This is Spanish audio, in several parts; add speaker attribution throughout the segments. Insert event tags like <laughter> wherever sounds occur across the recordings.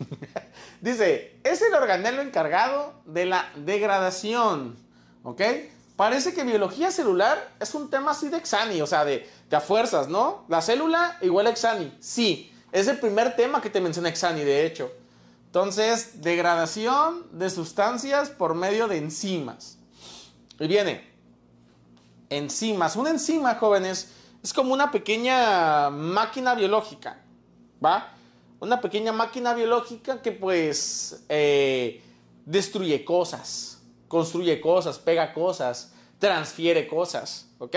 Speaker 1: <laughs> Dice, es el organelo encargado de la degradación, ¿ok? Parece que biología celular es un tema así de exani, o sea, de, a fuerzas, ¿no? La célula igual a exani, sí, es el primer tema que te menciona exani, de hecho. Entonces, degradación de sustancias por medio de enzimas. Y viene, enzimas. Una enzima, jóvenes, es como una pequeña máquina biológica, ¿va? una pequeña máquina biológica que pues eh, destruye cosas, construye cosas, pega cosas, transfiere cosas, ¿ok?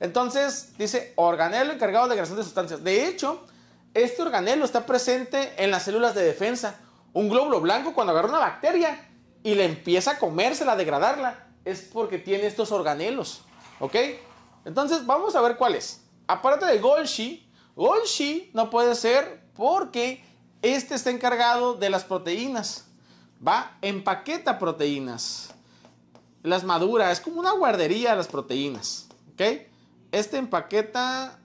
Speaker 1: Entonces dice organelo encargado de degradación de sustancias. De hecho, este organelo está presente en las células de defensa. Un glóbulo blanco cuando agarra una bacteria y le empieza a comérsela, a degradarla, es porque tiene estos organelos, ¿ok? Entonces vamos a ver cuáles. Aparte de Golgi, Golgi no puede ser porque este está encargado de las proteínas. Va, empaqueta proteínas. Las madura, es como una guardería las proteínas. ¿Ok? Este empaqueta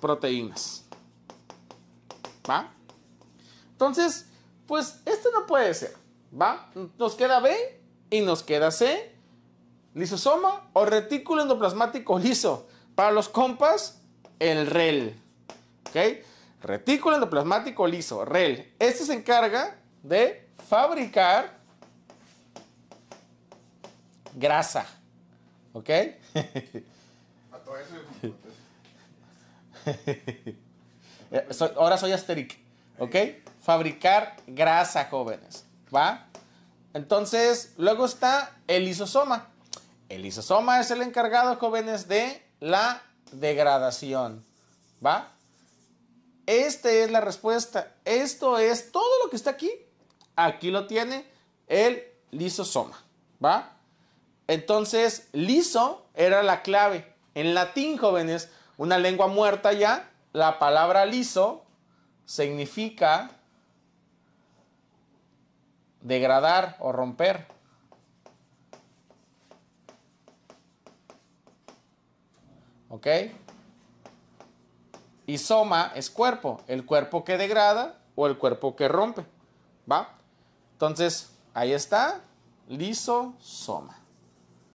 Speaker 1: proteínas. ¿Va? Entonces, pues este no puede ser. ¿Va? Nos queda B y nos queda C. Lisosoma o retículo endoplasmático liso. Para los compas, el REL. ¿Ok? retículo endoplasmático liso, REL. Este se encarga de fabricar grasa. ¿Ok? <laughs> ahora soy asteric. ¿Ok? Fabricar grasa, jóvenes. ¿Va? Entonces, luego está el isosoma. El lisosoma es el encargado, jóvenes, de la degradación. ¿Va? Esta es la respuesta. Esto es todo lo que está aquí. Aquí lo tiene el lisosoma. ¿Va? Entonces, liso era la clave. En latín, jóvenes, una lengua muerta ya, la palabra liso significa degradar o romper. ¿Ok? Y soma es cuerpo, el cuerpo que degrada o el cuerpo que rompe. ¿Va? Entonces, ahí está, liso, soma.